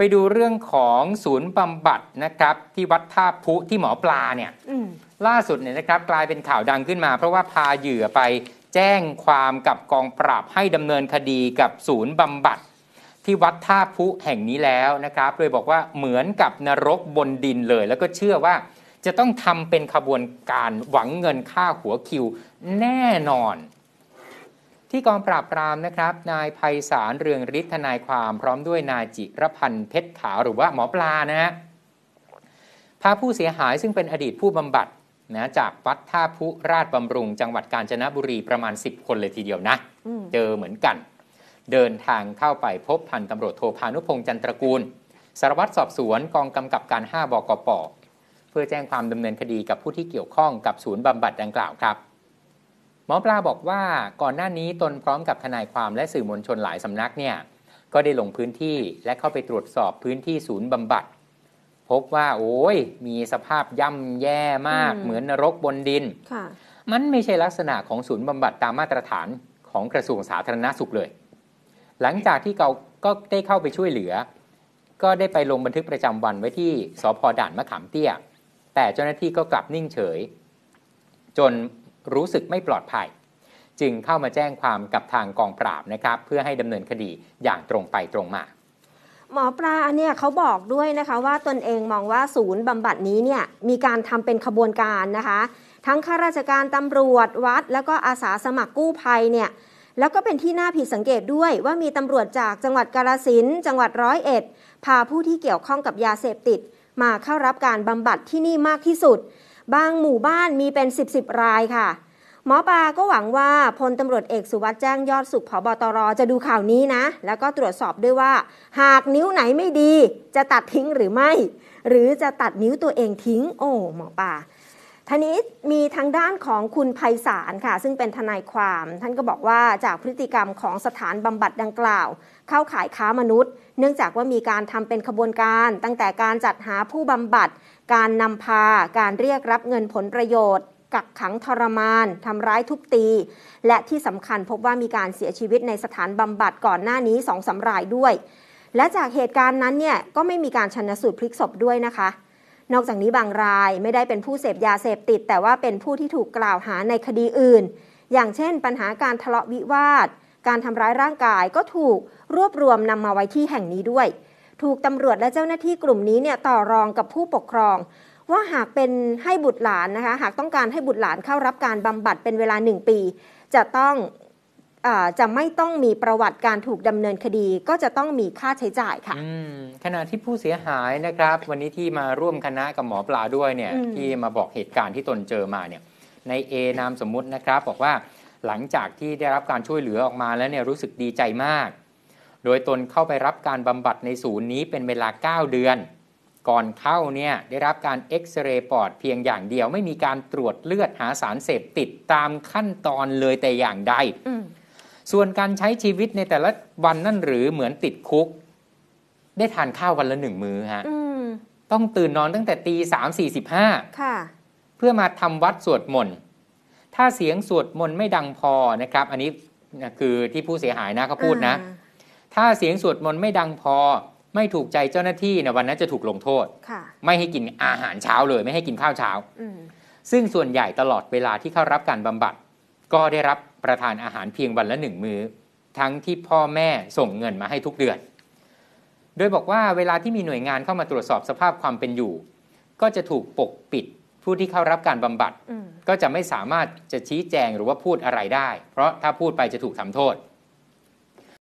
ไปดูเรื่องของศูนย์บำบัดนะครับที่วัดท่าพุที่หมอปลาเนี่ยล่าสุดเนี่ยนะครับกลายเป็นข่าวดังขึ้นมาเพราะว่าพาเหยื่อไปแจ้งความกับกองปราบให้ดำเนินคดีกับศูนย์บำบัด ที่วัดท่าพุแห่งนี้แล้วนะครับ โดยบอกว่าเหมือนกับนรกบนดินเลย แล้วก็เชื่อว่าจะต้องทำเป็นขบวนการหวังเงินค่าหัวคิวแน่นอนที่กองปราบปรามนะครับ นายภัยสารเรืองฤทธนายความพร้อมด้วยนายจิรพันธ์เพชรขาวหรือว่าหมอปลานะฮะพาผู้เสียหายซึ่งเป็นอดีตผู้บำบัดนะจากวัดท่าพุราชบำรุงจังหวัดกาญจนบุรีประมาณ 10 คนเลยทีเดียวนะเจอเหมือนกัน เดินทางเข้าไปพบพันตำรวจโทพานุพงษ์จันตระกูลสารวัตรสอบสวนกองกำกับการ5บกปเพื่อแจ้งความดำเนินคดีกับผู้ที่เกี่ยวข้องกับศูนย์บำบัดดังกล่าวครับหมอปลาบอกว่าก่อนหน้านี้ตนพร้อมกับทนายความและสื่อมวลชนหลายสำนักเนี่ย ก็ได้ลงพื้นที่และเข้าไปตรวจสอบพื้นที่ศูนย์บำบัด พบว่า โอ้ยมีสภาพย่ำแย่มากเหมือนนรกบนดินมันไม่ใช่ลักษณะของศูนย์บำบัดตามมาตรฐานของกระทรวงสาธารณาสุขเลย หลังจากที่เขาก็ได้เข้าไปช่วยเหลือ ก็ได้ไปลงบันทึกประจำวันไว้ที่สพด่านมะขามเตี้ยแต่เจ้าหน้าที่ก็กลับนิ่งเฉยจนรู้สึกไม่ปลอดภัย จึงเข้ามาแจ้งความกับทางกองปราบนะครับเพื่อให้ดำเนินคดีอย่างตรงไปตรงมา หมอปลาเนี่ยเขาบอกด้วยนะคะว่าตนเองมองว่าศูนย์บำบัดนี้เนี่ยมีการทำเป็นขบวนการนะคะ ทั้งข้าราชการตำรวจวัด แล้วก็อาสาสมัครกู้ภัยเนี่ยแล้วก็เป็นที่น่าผิดสังเกตด้วย ว่ามีตำรวจจากจังหวัดกาลสินจังหวัดร้อยเอ็ดพาผู้ที่เกี่ยวข้องกับยาเสพติด มาเข้ารับการบำบัดที่นี่มากที่สุดบางหมู่บ้านมีเป็นสิบสิบรายค่ะ หมอปลาก็หวังว่า พลตำรวจเอกสุวัสด์แจ้งยอดสุขผบตรจะดูข่าวนี้นะ แล้วก็ตรวจสอบด้วยว่า หากนิ้วไหนไม่ดี จะตัดทิ้งหรือไม่ หรือจะตัดนิ้วตัวเองทิ้งโอ้ หมอปลาท่านี้มีทางด้านของคุณภัยศาลค่ะ ซึ่งเป็นทนายความ ท่านก็บอกว่าจากพฤติกรรมของสถานบำบัดดังกล่าว เข้าขายค้ามนุษย์ เนื่องจากว่ามีการทำเป็นขบวนการ ตั้งแต่การจัดหาผู้บำบัดการนำพา การเรียกรับเงินผลประโยชน์ กักขังทรมานทำร้ายทุบตี และที่สำคัญพบว่ามีการเสียชีวิต ในสถานบำบัดก่อนหน้านี้สองสารายด้วย และจากเหตุการณ์นั้นเนี่ยก็ไม่มีการชนะสูตรพลิกศพด้วยนะคะนอกจากนี้บางรายไม่ได้เป็นผู้เสพยาเสพติดแต่ว่าเป็นผู้ที่ถูกกล่าวหาในคดีอื่น อย่างเช่นปัญหาการทะเลาะวิวาทการทำร้ายร่างกายก็ถูกรวบรวมนำมาไว้ที่แห่งนี้ด้วย ถูกตำรวจและเจ้าหน้าที่กลุ่มนี้เนี่ยต่อรองกับผู้ปกครอง ว่าหากเป็นให้บุตรหลานนะคะหากต้องการให้บุตรหลานเข้ารับการบำบัดเป็นเวลาหนึ่งปี จะต้องจะไม่ต้องมีประวัติการถูกดำเนินคดีก็จะต้องมีค่าใช้จ่ายค่ะขณะที่ผู้เสียหายนะครับ วันนี้ที่มาร่วมคณะกับหมอปลาด้วยเนี่ย ที่มาบอกเหตุการณ์ที่ตนเจอมาเนี่ย ในเอนามสมมุตินะครับบอกว่าหลังจากที่ได้รับการช่วยเหลือออกมาแล้วเนี่ยรู้สึกดีใจมาก โดยตนเข้าไปรับการบำบัดในศูนย์นี้เป็นเวลา 9 เดือน ก่อนเข้าเนี่ยได้รับการเอ็กซเรย์ปอดเพียงอย่างเดียวไม่มีการตรวจเลือดหาสารเสพติดตามขั้นตอนเลยแต่อย่างใดส่วนการใช้ชีวิตในแต่ละวันนั่นหรือเหมือนติดคุก ได้ทานข้าววันละหนึ่งมื้อฮะต้องตื่นนอนตั้งแต่ตีสามสี่สิบห้าเพื่อมาทำวัดสวดมนต์ถ้าเสียงสวดมนต์ไม่ดังพอนะครับ อันนี้คือที่ผู้เสียหายนะเขาพูดนะ ถ้าเสียงสวดมนต์ไม่ดังพอ ไม่ถูกใจเจ้าหน้าที่นะวันนั้นจะถูกลงโทษไม่ให้กินอาหารเช้าเลย ไม่ให้กินข้าวเช้าซึ่งส่วนใหญ่ตลอดเวลาที่เข้ารับการบำบัด ก็ได้รับประทานอาหารเพียงวันละหนึ่งมือ้อทั้งที่พ่อแม่ส่งเงินมาให้ทุกเดือน โดยบอกว่าเวลาที่มีหน่วยงานเข้ามาตรวจสอบสภาพความเป็นอยู่ ก็จะถูกปกปิด ผู้ที่เข้ารับการบำบัดก็จะไม่สามารถจะชี้แจงหรือว่าพูดอะไรได้ เพราะถ้าพูดไปจะถูกทำโทษ